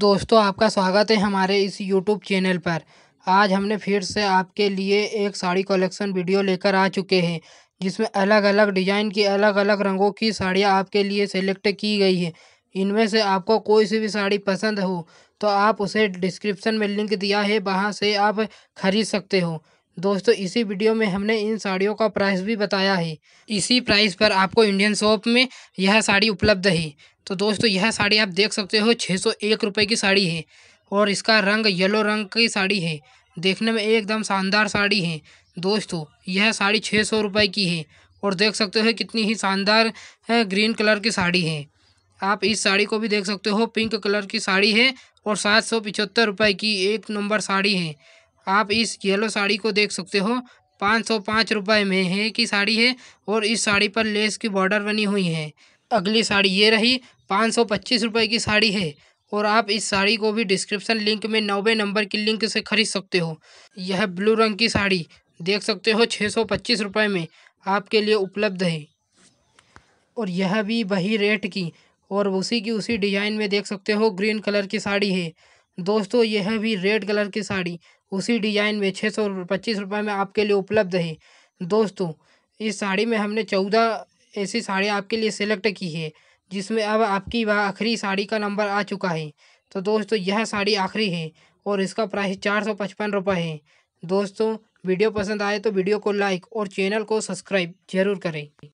दोस्तों आपका स्वागत है हमारे इस यूट्यूब चैनल पर आज हमने फिर से आपके लिए एक साड़ी कलेक्शन वीडियो लेकर आ चुके हैं जिसमें अलग अलग डिज़ाइन की अलग अलग रंगों की साड़ियाँ आपके लिए सेलेक्ट की गई है इनमें से आपको कोई सी भी साड़ी पसंद हो तो आप उसे डिस्क्रिप्शन में लिंक दिया है वहाँ से आप खरीद सकते हो दोस्तों इसी वीडियो में हमने इन साड़ियों का प्राइस भी बताया है इसी प्राइस पर आपको इंडियन शॉप में यह साड़ी उपलब्ध है तो दोस्तों यह साड़ी आप देख सकते हो छः सौ एक रुपये की साड़ी है और इसका रंग येलो रंग की साड़ी है देखने में एकदम शानदार साड़ी है दोस्तों यह साड़ी छः सौ रुपये की है और देख सकते हो कितनी ही शानदार ग्रीन कलर की साड़ी है आप इस साड़ी को भी देख सकते हो पिंक कलर की साड़ी है और सात सौ पिचहत्तर रुपये की एक नंबर साड़ी है आप इस येलो साड़ी को देख सकते हो पाँच सौ पाँच रुपये में है की साड़ी है और इस साड़ी पर लेस की बॉर्डर बनी हुई है अगली साड़ी ये रही पाँच सौ पच्चीस रुपये की साड़ी है और आप इस साड़ी को भी डिस्क्रिप्शन लिंक में नौवे नंबर की लिंक से खरीद सकते हो यह ब्लू रंग की साड़ी देख सकते हो छः सौ पच्चीस रुपये में आपके लिए उपलब्ध है और यह भी वही रेट की और उसी की उसी डिज़ाइन में देख सकते हो ग्रीन कलर की साड़ी है दोस्तों यह भी रेड कलर की साड़ी उसी डिजाइन में छः सौ पच्चीस रुपये में आपके लिए उपलब्ध है दोस्तों इस साड़ी में हमने चौदह ऐसी साड़ी आपके लिए सेलेक्ट की है जिसमें अब आपकी वह आखिरी साड़ी का नंबर आ चुका है तो दोस्तों यह साड़ी आखिरी है और इसका प्राइस चार सौ पचपन रुपये है दोस्तों वीडियो पसंद आए तो वीडियो को लाइक और चैनल को सब्सक्राइब जरूर करें